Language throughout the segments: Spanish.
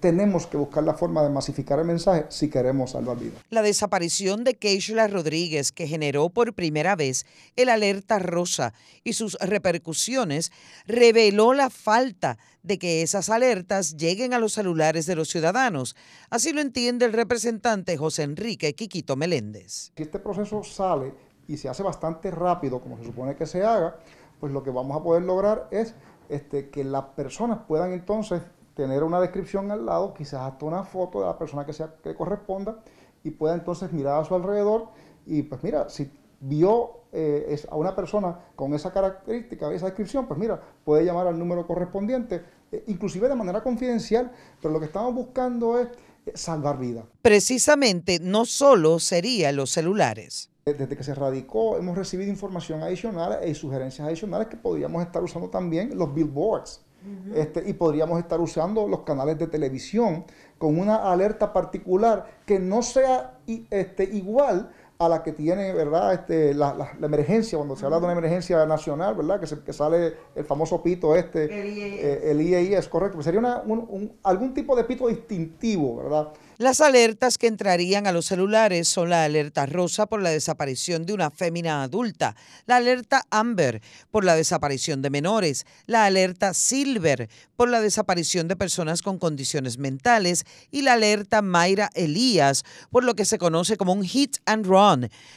Tenemos que buscar la forma de masificar el mensaje si queremos salvar vidas. La desaparición de Keishla Rodríguez, que generó por primera vez el alerta rosa y sus repercusiones, reveló la falta de que esas alertas lleguen a los celulares de los ciudadanos. Así lo entiende el representante José Enrique Quiquito Meléndez. Si este proceso sale y se hace bastante rápido, como se supone que se haga, pues lo que vamos a poder lograr es este, que las personas puedan entonces tener una descripción al lado, quizás hasta una foto de la persona que, sea, que corresponda, y pueda entonces mirar a su alrededor y pues mira, si vio eh, a una persona con esa característica, esa descripción, pues mira, puede llamar al número correspondiente, eh, inclusive de manera confidencial, pero lo que estamos buscando es eh, salvar vida. Precisamente, no solo serían los celulares. Desde que se radicó, hemos recibido información adicional y e sugerencias adicionales que podríamos estar usando también los billboards este, y podríamos estar usando los canales de televisión con una alerta particular que no sea este, igual a la que tiene, ¿verdad? Este, la, emergencia, cuando se habla de una emergencia nacional, ¿verdad? Que, se, que sale el famoso pito este, el IEI, e eh, e es correcto, pues sería una, un, algún tipo de pito distintivo, ¿verdad? Las alertas que entrarían a los celulares son la alerta rosa por la desaparición de una fémina adulta, la alerta amber por la desaparición de menores, la alerta silver por la desaparición de personas con condiciones mentales y la alerta Mayra Elías por lo que se conoce como un hit and run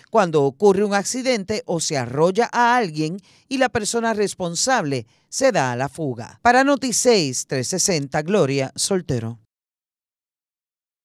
cuando ocurre un accidente o se arrolla a alguien y la persona responsable se da a la fuga. Para Noticias 360, Gloria Soltero.